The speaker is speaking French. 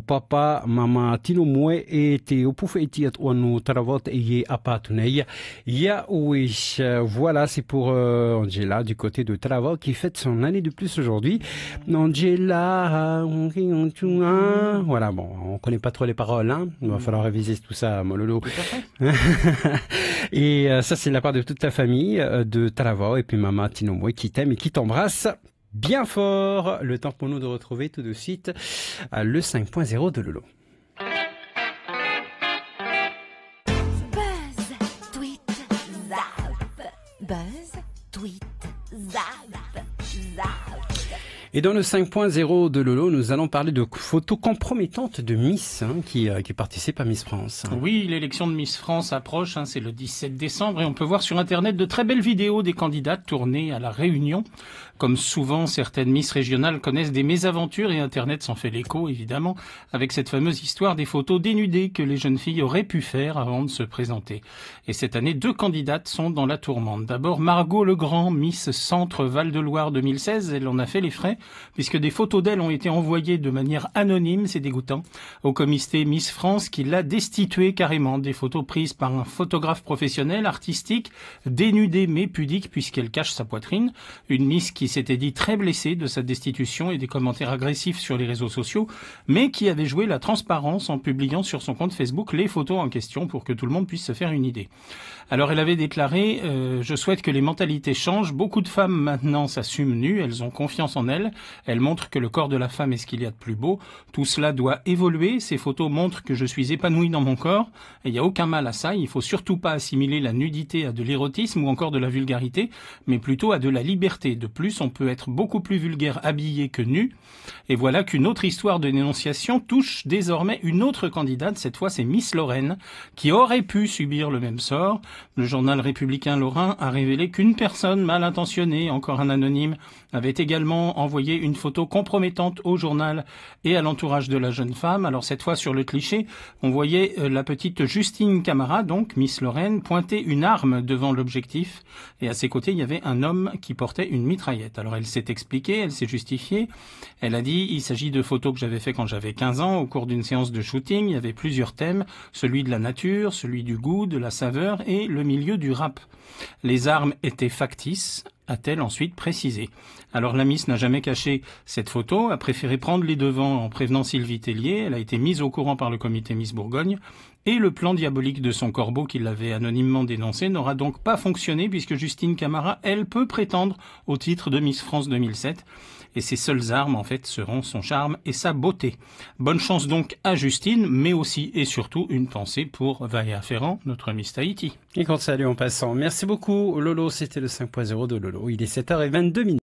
papa mama voilà c'est pour uh, Angela du côté de Travot qui fête son année de plus aujourd'hui Angela ah, hein. voilà bon on connaît pas trop les paroles hein il va mm. falloir réviser tout ça mololo et euh, ça c'est la part de toute ta famille euh, de Travot et puis maman qui t'aime et qui t'embrasse bien fort. Le temps pour nous de retrouver tout de suite le 5.0 de Lolo. tweet, et dans le 5.0 de Lolo, nous allons parler de photos compromettantes de Miss hein, qui, euh, qui participe à Miss France. Oui, l'élection de Miss France approche, hein, c'est le 17 décembre et on peut voir sur Internet de très belles vidéos des candidates tournées à la Réunion. Comme souvent, certaines Miss régionales connaissent des mésaventures et Internet s'en fait l'écho, évidemment, avec cette fameuse histoire des photos dénudées que les jeunes filles auraient pu faire avant de se présenter. Et cette année, deux candidates sont dans la tourmente. D'abord, Margot Legrand, Miss Centre Val-de-Loire 2016, elle en a fait les frais puisque des photos d'elle ont été envoyées de manière anonyme, c'est dégoûtant, au comité Miss France qui l'a destituée carrément. Des photos prises par un photographe professionnel, artistique, dénudé mais pudique puisqu'elle cache sa poitrine. Une Miss qui s'était dit très blessée de sa destitution et des commentaires agressifs sur les réseaux sociaux, mais qui avait joué la transparence en publiant sur son compte Facebook les photos en question pour que tout le monde puisse se faire une idée. Alors elle avait déclaré euh, Je souhaite que les mentalités changent. Beaucoup de femmes maintenant s'assument nues, elles ont confiance en elles. Elle montre que le corps de la femme est ce qu'il y a de plus beau. Tout cela doit évoluer. Ces photos montrent que je suis épanoui dans mon corps. Il n'y a aucun mal à ça. Il faut surtout pas assimiler la nudité à de l'érotisme ou encore de la vulgarité, mais plutôt à de la liberté. De plus, on peut être beaucoup plus vulgaire habillé que nu. Et voilà qu'une autre histoire de dénonciation touche désormais une autre candidate. Cette fois, c'est Miss Lorraine, qui aurait pu subir le même sort. Le journal républicain lorrain a révélé qu'une personne mal intentionnée, encore un anonyme, avait également envoyé envoyé une photo compromettante au journal et à l'entourage de la jeune femme. Alors cette fois sur le cliché, on voyait euh, la petite Justine Camara, donc Miss Lorraine, pointer une arme devant l'objectif et à ses côtés il y avait un homme qui portait une mitraillette. Alors elle s'est expliquée, elle s'est justifiée, elle a dit il s'agit de photos que j'avais faites quand j'avais 15 ans au cours d'une séance de shooting, il y avait plusieurs thèmes, celui de la nature, celui du goût, de la saveur et le milieu du rap. Les armes étaient factices, a-t-elle ensuite précisé. Alors la Miss n'a jamais caché cette photo, a préféré prendre les devants en prévenant Sylvie Tellier, elle a été mise au courant par le comité Miss Bourgogne, et le plan diabolique de son corbeau qui l'avait anonymement dénoncé n'aura donc pas fonctionné puisque Justine Camara, elle, peut prétendre au titre de Miss France 2007 et ses seules armes en fait seront son charme et sa beauté. Bonne chance donc à Justine, mais aussi et surtout une pensée pour Valéa Ferrand, notre Miss Tahiti. Et ça salue en passant. Merci beaucoup Lolo, c'était le 5.0 de Lolo. Il est 7h22 minutes.